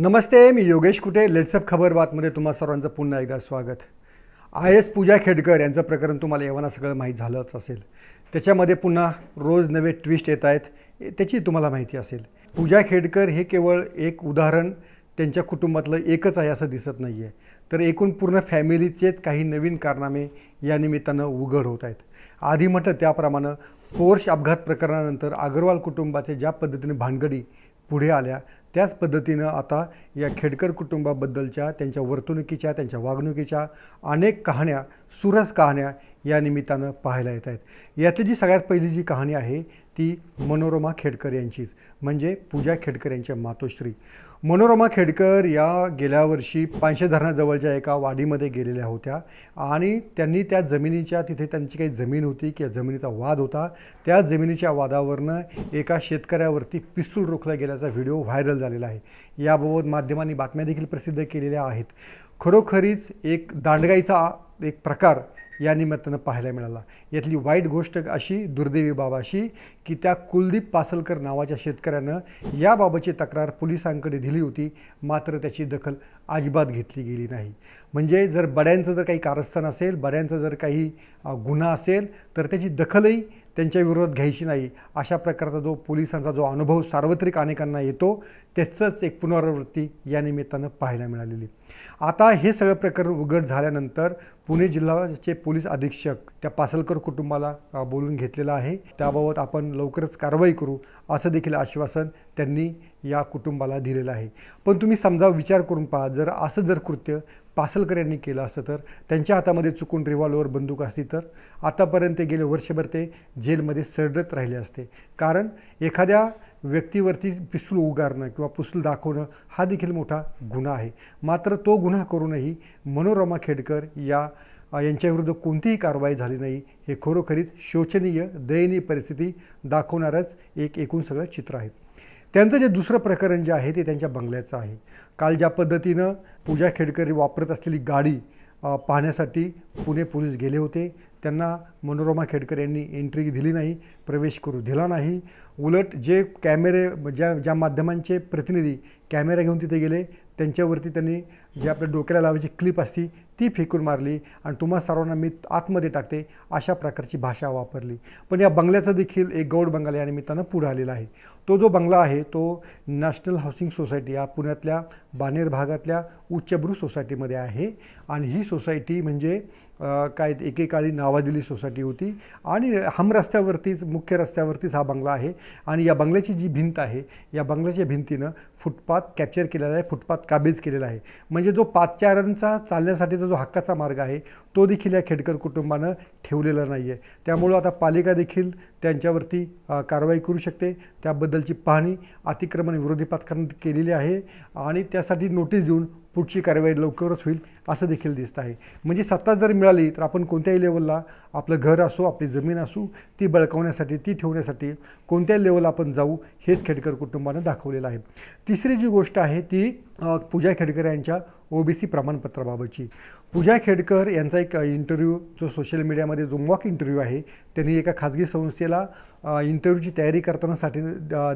नमस्ते मी योगेश कुटे लेट्सअप खबर बातमध्ये तुम्हा सर्वांचं पुन्हा एकदा स्वागत आय एस पूजा खेडकर यांचं प्रकरण तुम्हाला एव्हाना सगळं माहीत झालंच असेल त्याच्यामध्ये पुन्हा रोज नवे ट्विस्ट येत आहेत त्याची तुम्हाला माहिती असेल पूजा खेडकर हे केवळ एक उदाहरण त्यांच्या कुटुंबातलं एकच आहे असं दिसत नाही आहे तर एकूण पूर्ण फॅमिलीचेच काही नवीन कारनामे या निमित्तानं उघड होत आहेत आधी म्हटलं त्याप्रमाणे पोर्श अपघात प्रकरणानंतर अगरवाल कुटुंबाचे ज्या पद्धतीने भानगडी पुढे आल्या त्याच पद्धतीनं आता या खेडकर कुटुंबाबद्दलच्या त्यांच्या वर्तणुकीच्या त्यांच्या वागणुकीच्या अनेक कहाण्या सुरस कहाण्या या निमित्तानं पाहायला येत आहेत यातली जी सगळ्यात पहिली जी कहाणी आहे ती मनोरमा खेडकर यांचीच म्हणजे पूजा खेडकर यांच्या मातोश्री मनोरमा खेडकर या गेल्या वर्षी पानशे धरणाजवळच्या एका वाडीमध्ये गेलेल्या होत्या आणि त्यांनी त्या जमिनीच्या तिथे त्यांची काही जमीन होती किंवा जमिनीचा वाद होता त्या जमिनीच्या वादावरनं एका शेतकऱ्यावरती पिस्तूल रोखला गेल्याचा व्हिडिओ व्हायरल झालेला आहे याबाबत माध्यमांनी बातम्या देखील प्रसिद्ध केलेल्या आहेत खरोखरीच एक दांडगाईचा एक प्रकार या निमित्तानं पाहायला मिळाला यातली वाईट गोष्ट अशी दुर्दैवी बाब अशी की त्या कुलदीप पासलकर नावाच्या शेतकऱ्यानं याबाबतची तक्रार पोलिसांकडे दिली होती मात्र त्याची दखल अजिबात घेतली गेली नाही म्हणजे जर बड्यांचं जर काही कारस्थान असेल बड्यांचं जर काही गुन्हा असेल तर त्याची दखलही त्यांच्या विरोधात घ्यायची नाही अशा प्रकारचा जो पोलिसांचा जो अनुभव सार्वत्रिक अनेकांना येतो त्याचंच एक पुनरावृत्ती या निमित्तानं पाहायला मिळालेली आता हे सगळं प्रकरण उघड झाल्यानंतर पुणे जिल्ह्याचे पोलीस अधीक्षक त्या पासलकर कुटुंबाला बोलून घेतलेलं आहे त्याबाबत आपण लवकरच कारवाई करू असं देखील आश्वासन त्यांनी या कुटुंबाला दिलेलं आहे पण तुम्ही समजा विचार करून पहा जर असं जर कृत्य पासलकर यांनी केलं असतं तर त्यांच्या हातामध्ये चुकून रिव्हॉल्वर बंदूक असती तर आतापर्यंत गेले वर्षभर ते जेलमध्ये सरडत राहिले असते कारण एखाद्या व्यक्तीवरती पिस्तूल उगारणं किंवा पिस्तूल दाखवणं हा देखील मोठा गुन्हा आहे मात्र तो गुन्हा करूनही मनोरमा खेडकर या यांच्याविरुद्ध कोणतीही कारवाई झाली नाही हे खरोखरीच शोचनीय दयनीय परिस्थिती दाखवणारंच एक एकूण सगळं चित्र आहे त्यांचं जे दुसरं प्रकरण जे आहे ते त्यांच्या बंगल्याचं आहे काल ज्या पद्धतीनं पूजा खेडकर वापरत असलेली गाडी पाहण्यासाठी पुणे पोलीस गेले होते त्यांना मनोरमा खेडकर यांनी एंट्री दिली नाही प्रवेश करू दिला नाही उलट जे कॅमेरे ज्या ज्या माध्यमांचे प्रतिनिधी कॅमेरा घेऊन तिथे गेले त्यांच्यावरती त्यांनी जी आपल्या डोक्याला लावायची क्लिप असती ती फेकून मारली आणि तुम्हा सर्वांना मी आतमध्ये टाकते अशा प्रकारची भाषा वापरली पण या बंगल्याचा देखील एक गौड बंगला या निमित्तानं पुढे आलेला आहे तो जो बंगला आहे तो नॅशनल हाऊसिंग सोसायटी या पुण्यातल्या बानेर भागातल्या उच्चभ्रू सोसायटीमध्ये आहे आणि ही सोसायटी म्हणजे काय एकेकाळी नावादिली सोसायटी होती आणि हम रस्त्यावरतीच मुख्य रस्त्यावरतीच हा बंगला आहे आणि या बंगल्याची जी भिंत आहे या बंगल्याच्या भिंतीनं फुटपाथ कॅप्चर केलेला आहे फुटपाथ काबीज केलेला आहे म्हणजे म्हणजे जो पाचारणचा चालण्यासाठीचा जो हक्काचा मार्ग आहे तो देखील या खेडकर कुटुंबानं ठेवलेला नाही आहे त्यामुळं आता पालिका देखील त्यांच्यावरती कारवाई करू शकते त्याबद्दलची पाहणी अतिक्रमण विरोधी पथकानं केलेली आहे आणि त्यासाठी नोटीस देऊन पुढची कारवाई लवकरच होईल असं देखील दिसत आहे म्हणजे सत्ता जर मिळाली तर आपण कोणत्याही लेवलला आपलं घर असो आपली जमीन असो ती बळकावण्यासाठी ती ठेवण्यासाठी कोणत्याही लेवलला आपण जाऊ हेच खेडकर कुटुंबानं दाखवलेलं आहे तिसरी जी गोष्ट आहे ती पूजा खेडकर यांच्या ओबीसी प्रमाणपत्राबाबतची पूजा खेडकर यांचा एक इंटरव्ह्यू जो सोशल मीडियामध्ये जो मॉक इंटरव्ह्यू आहे त्यांनी एका खाजगी संस्थेला इंटरव्ह्यूची तयारी करताना साठी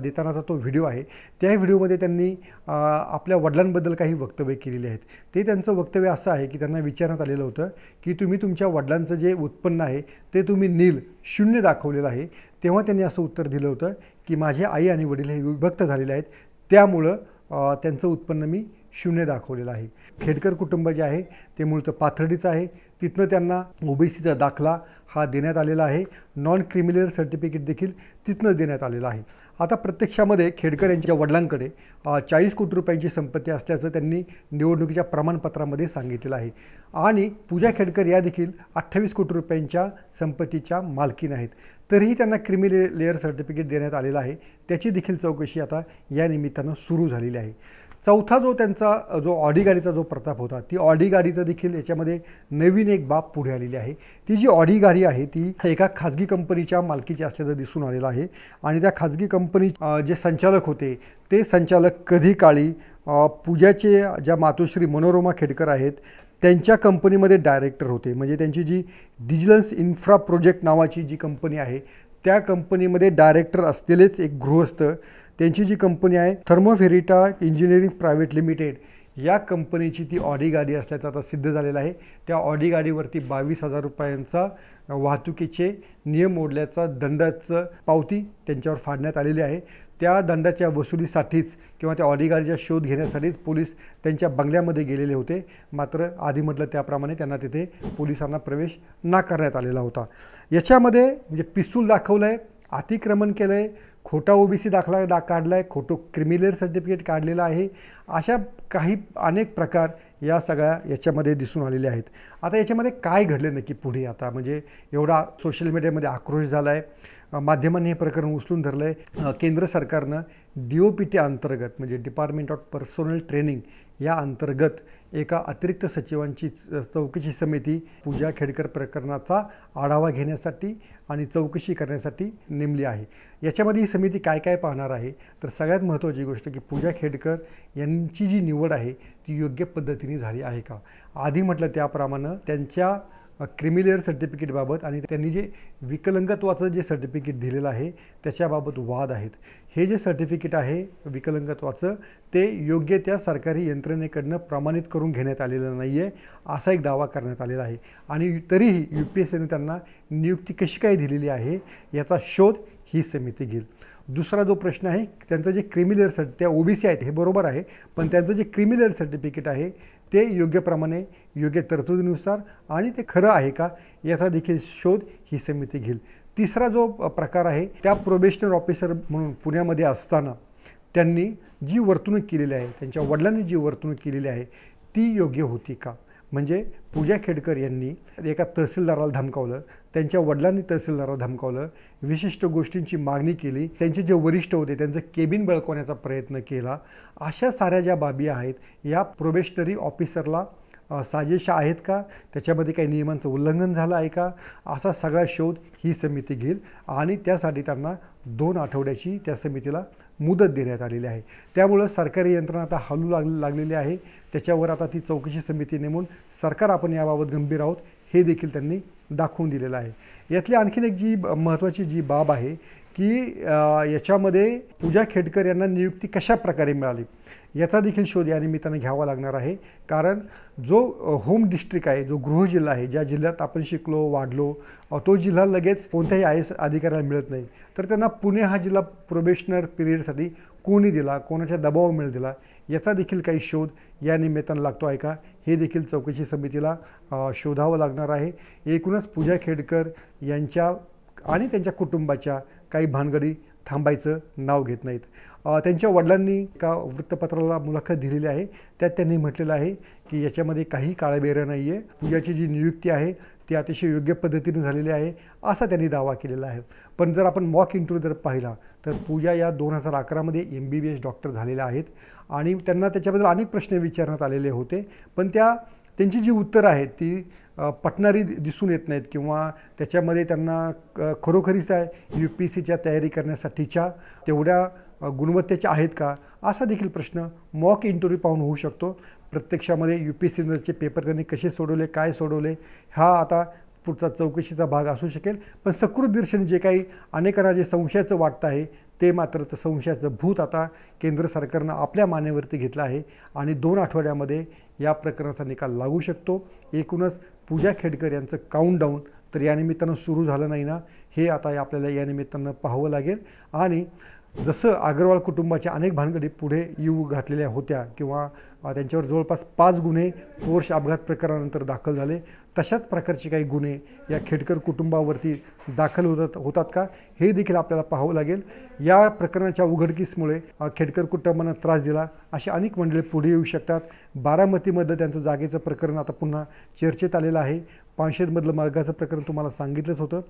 देतानाचा तो व्हिडिओ आहे त्या व्हिडिओमध्ये त्यांनी आपल्या वडिलांबद्दल काही वक्तव्य केलेली आहेत ते त्यांचं वक्तव्य असं आहे की त्यांना विचारण्यात आलेलं होतं की तुम्ही तुमच्या वडिलांचं जे उत्पन्न आहे ते तुम्ही नील शून्य दाखवलेलं आहे तेव्हा त्यांनी असं उत्तर दिलं होतं की माझे आई आणि वडील हे विभक्त झालेले आहेत त्यामुळं त्यांचं उत्पन्न मी शून्य दाखवलेलं आहे खेडकर कुटुंब जे आहे ते मूळतं पाथर्डीचं आहे तिथनं त्यांना ओबीसीचा दाखला हा देण्यात आलेला आहे नॉन क्रिमिनल सर्टिफिकेट देखील तिथनं देण्यात आलेलं आहे आता प्रत्यक्षामध्ये खेडकर यांच्या वडिलांकडे चाळीस कोटी रुपयांची संपत्ती असल्याचं त्यांनी निवडणुकीच्या प्रमाणपत्रामध्ये सांगितलेलं आहे आणि पूजा खेडकर या देखील अठ्ठावीस कोटी रुपयांच्या संपत्तीच्या मालकीन आहेत तरीही त्यांना क्रिमी लेअर सर्टिफिकेट देण्यात आलेलं आहे त्याची देखील चौकशी आता या निमित्तानं सुरू झालेली आहे चौथा जो त्यांचा जो ऑडी गाडीचा जो प्रताप होता ती ऑडी गाडीचा देखील याच्यामध्ये नवीन एक बाब पुढे आलेली आहे ती जी ऑडी गाडी आहे ती एका खाजगी कंपनीच्या मालकीची असल्याचं दिसून आलेलं आहे आणि त्या खाजगी कंपनी जे संचालक होते ते संचालक कधी काळी पूजाचे ज्या मातोश्री मनोरमा खेडकर आहेत त्यांच्या कंपनीमध्ये डायरेक्टर होते म्हणजे त्यांची जी डिजिलन्स इन्फ्रा प्रोजेक्ट नावाची जी कंपनी आहे त्या कंपनीमध्ये डायरेक्टर असलेलेच एक गृहस्थ त्यांची जी कंपनी आहे थर्मोफेरिटा इंजिनिअरिंग प्रायव्हेट लिमिटेड या कंपनीची ती ऑडी गाडी असल्याचं आता सिद्ध झालेलं आहे त्या ऑडी गाडीवरती बावीस हजार रुपयांचा वाहतुकीचे नियम मोडल्याचा दंडाचं पावती त्यांच्यावर फाडण्यात आलेली आहे त्या दंडाच्या वसुलीसाठीच किंवा त्या ऑडी गाडीचा शोध घेण्यासाठीच पोलीस त्यांच्या बंगल्यामध्ये गेलेले होते मात्र आधी म्हटलं त्याप्रमाणे त्यांना तिथे पोलिसांना प्रवेश नाकारण्यात आलेला होता याच्यामध्ये म्हणजे पिस्तूल दाखवलं आहे अतिक्रमण केलं आहे खोटा ओबीसी दाखला दा काढला आहे खोटं क्रिमिनल सर्टिफिकेट काढलेला आहे अशा काही अनेक प्रकार या सगळ्या याच्यामध्ये दिसून आलेले आहेत आता याच्यामध्ये काय घडलं नक्की पुढे आता म्हणजे एवढा सोशल मीडियामध्ये आक्रोश झाला आहे माध्यमांनी हे प्रकरण उचलून धरलं आहे केंद्र सरकारनं डी ओ पी टी अंतर्गत म्हणजे डिपार्टमेंट ऑफ पर्सनल ट्रेनिंग या अंतर्गत एका अतिरिक्त सचिवांची चौकशी समिती पूजा खेडकर प्रकरणाचा आढावा घेण्यासाठी आणि चौकशी करण्यासाठी नेमली आहे याच्यामध्ये ही समिती काय काय पाहणार आहे तर सगळ्यात महत्त्वाची गोष्ट की पूजा खेडकर यांची जी निवड आहे ती योग्य पद्धतीने झाली आहे का आधी म्हटलं त्याप्रमाणे त्यांच्या क्रिमिलेअर सर्टिफिकेटबाबत आणि त्यांनी जे विकलंगत्वाचं जे सर्टिफिकेट दिलेलं आहे त्याच्याबाबत वाद आहेत हे जे सर्टिफिकेट आहे विकलंगत्वाचं ते योग्य त्या सरकारी यंत्रणेकडनं प्रमाणित करून घेण्यात आलेलं नाही आहे असा एक दावा करण्यात आलेला आहे आणि तरीही यू पी एस सीने त्यांना नियुक्ती कशी काय दिलेली आहे याचा शोध ही समिती घेईल दुसरा जो प्रश्न आहे त्यांचं जे क्रिमिलेअर सर्ट त्या ओबीसी आहेत हे बरोबर आहे पण त्यांचं जे क्रिमिलेअर सर्टिफिकेट आहे ते योग्यप्रमाणे योग्य तरतुदीनुसार आणि ते खरं आहे का याचा देखील शोध ही समिती घेईल तिसरा जो प्रकार आहे त्या प्रोबेशनर ऑफिसर म्हणून पुण्यामध्ये असताना त्यांनी जी वर्तणूक केलेली आहे त्यांच्या वडिलांनी जी वर्तणूक केलेली आहे ती योग्य होती का म्हणजे पूजा खेडकर यांनी एका तहसीलदाराला धमकावलं त्यांच्या वडिलांनी तहसीलदाराला धमकावलं विशिष्ट गोष्टींची मागणी केली त्यांचे जे वरिष्ठ होते त्यांचं केबिन बळकवण्याचा प्रयत्न केला अशा साऱ्या ज्या बाबी आहेत या प्रोबेशनरी ऑफिसरला साजेशा आहेत का त्याच्यामध्ये काही नियमांचं उल्लंघन झालं आहे का असा सगळा शोध ही समिती घेईल आणि त्यासाठी त्यांना दोन आठवड्याची त्या समितीला मुदत देण्यात आलेली आहे त्यामुळं सरकारी यंत्रणा आता हालू लाग लागलेली आहे त्याच्यावर आता ती चौकशी समिती नेमून सरकार आपण याबाबत गंभीर आहोत हे देखील त्यांनी दाखवून दिलेलं आहे यातली आणखीन एक जी महत्त्वाची जी बाब आहे की याच्यामध्ये पूजा खेडकर यांना नियुक्ती कशा प्रकारे मिळाली याचा देखील शोध या निमित्तानं घ्यावा लागणार आहे कारण जो होम डिस्ट्रिक्ट आहे जो गृह जिल्हा आहे ज्या जिल्ह्यात आपण शिकलो वाढलो तो जिल्हा लगेच कोणत्याही आय एस अधिकाऱ्याला मिळत नाही तर त्यांना पुणे हा जिल्हा प्रोबेशनर पिरियडसाठी कोणी दिला कोणाच्या मिळ दिला याचा देखील काही शोध या निमित्तानं लागतो आहे का हे देखील चौकशी समितीला शोधावं लागणार आहे एकूणच पूजा खेडकर यांच्या आणि त्यांच्या कुटुंबाच्या काही भानगडी थांबायचं नाव घेत नाहीत त्यांच्या वडिलांनी एका वृत्तपत्राला मुलाखत दिलेली आहे त्यात त्यांनी म्हटलेलं आहे की याच्यामध्ये काही काळबेरं नाही आहे पूजाची जी नियुक्ती आहे ती अतिशय योग्य पद्धतीने झालेली आहे असा त्यांनी दावा केलेला आहे पण जर आपण मॉक इंटरव्ह्यू जर पाहिला तर पूजा या दोन हजार अकरामध्ये M B B S doctor झालेल्या आहेत आणि त्यांना त्याच्याबद्दल अनेक प्रश्न विचारण्यात आलेले होते पण त्या त्यांची जी उत्तरं आहेत ती पटणारी दिसून येत नाहीत किंवा त्याच्यामध्ये त्यांना खरोखरीच आहे यू पी सीच्या तयारी करण्यासाठीच्या तेवढ्या गुणवत्तेच्या आहेत का असा देखील प्रश्न मॉक इंटरव्ह्यू पाहून होऊ शकतो प्रत्यक्षामध्ये यू पी सीचे पेपर त्यांनी कसे सोडवले काय सोडवले हा आता पुढचा चौकशीचा भाग असू शकेल पण सकृत जे काही अनेकांना जे संशयाचं वाटतं आहे ते मात्र तर संशयाचं भूत आता केंद्र सरकारनं आपल्या मानेवरती घेतलं आहे आणि दोन आठवड्यामध्ये या प्रकरणाचा निकाल लागू शकतो एकूणच पूजा खेडकर यांचं डाऊन तर यानिमित्तानं सुरू झालं नाही ना हे आता आपल्याला या निमित्तानं पाहावं लागेल आणि जसं अग्रवाल कुटुंबाच्या अनेक भानगडी पुढे येऊ घातलेल्या होत्या किंवा त्यांच्यावर जवळपास पाच गुन्हे पोर्ष अपघात प्रकरणानंतर दाखल झाले तशाच प्रकारचे काही गुन्हे या खेडकर कुटुंबावरती दाखल होतात होतात का हे देखील आपल्याला पाहावं लागेल या प्रकरणाच्या उघडकीसमुळे खेडकर कुटुंबांना त्रास दिला अशी अनेक मंडळी पुढे येऊ शकतात बारामतीमध्ये त्यांचं जागेचं प्रकरण आता पुन्हा चर्चेत आलेलं आहे पानशेरमधलं मार्गाचं प्रकरण तुम्हाला सांगितलंच होतं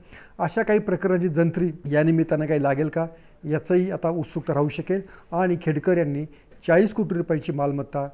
अशा काही प्रकरणाची जंत्री या निमित्तानं काही लागेल का याचंही आता उत्सुकता राहू शकेल आणि खेडकर यांनी चाळीस कोटी रुपयांची मालमत्ता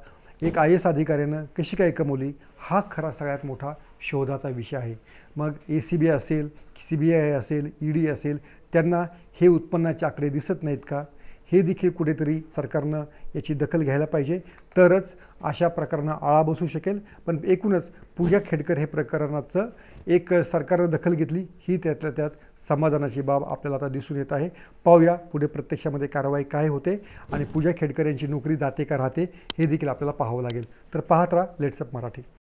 एक आय एस अधिकाऱ्यानं कशी काय कमवली हा खरा सगळ्यात मोठा शोधाचा विषय आहे मग ए सी बी असेल सी बी आय असेल ई डी असेल त्यांना हे उत्पन्नाचे आकडे दिसत नाहीत का हे देखील कुठेतरी सरकारनं याची दखल घ्यायला पाहिजे तरच अशा प्रकारांना आळा बसू शकेल पण एकूणच पूजा खेडकर हे प्रकरणाचं एक सरकारनं दखल घेतली ही त्यातल्या त्यात समाधानाची बाब आपल्याला आता दिसून येत आहे पाहूया पुढे प्रत्यक्षामध्ये कारवाई काय होते आणि पूजा खेडकर यांची नोकरी जाते का राहते हे देखील आपल्याला पाहावं लागेल तर पाहत राहा लेट्सअप मराठी